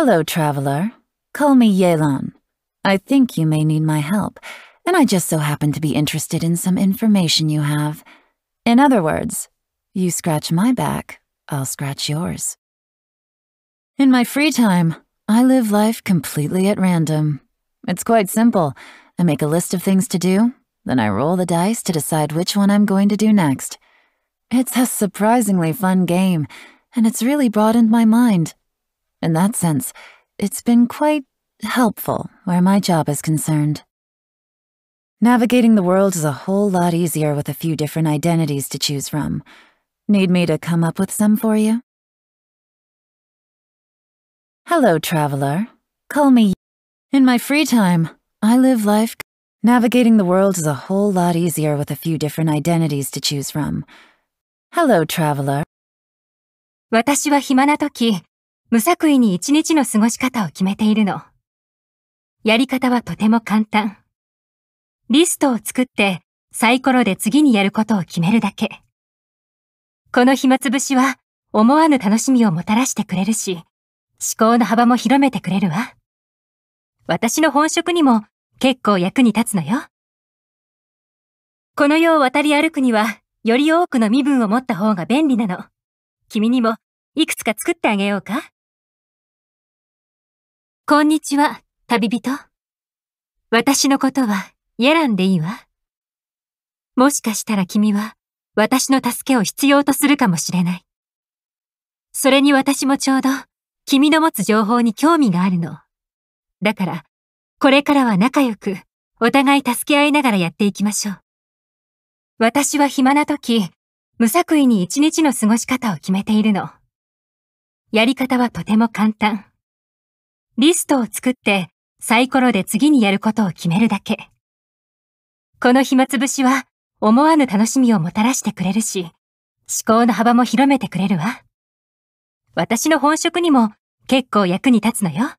Hello, traveler. Call me Yelan. I think you may need my help, and I just so happen to be interested in some information you have. In other words, you scratch my back, I'll scratch yours. In my free time, I live life completely at random. It's quite simple. I make a list of things to do, then I roll the dice to decide which one I'm going to do next. It's a surprisingly fun game, and it's really broadened my mind in that sense, it's been quite helpful where my job is concerned. Navigating the world is a whole lot easier with a few different identities to choose from. Need me to come up with some for you? Hello, traveler. Call me. In my free time, I live life. Navigating the world is a whole lot easier with a few different identities to choose from. Hello, traveler. 私は暇な時、無作為に一日の過ごし方を決めているの。やり方はとても簡単。リストを作ってサイコロで次にやることを決めるだけ。この暇つぶしは思わぬ楽しみをもたらしてくれるし、思考の幅も広めてくれるわ。私の本職にも結構役に立つのよ。この世を渡り歩くには、より多くの身分を持った方が便利なの。君にも、いくつか作ってあげようかこんにちは、旅人。私のことは、やらんでいいわ。もしかしたら君は、私の助けを必要とするかもしれない。それに私もちょうど、君の持つ情報に興味があるの。だから、これからは仲良く、お互い助け合いながらやっていきましょう。私は暇な時、無作為に一日の過ごし方を決めているの。やり方はとても簡単。リストを作ってサイコロで次にやることを決めるだけ。この暇つぶしは思わぬ楽しみをもたらしてくれるし、思考の幅も広めてくれるわ。私の本職にも結構役に立つのよ。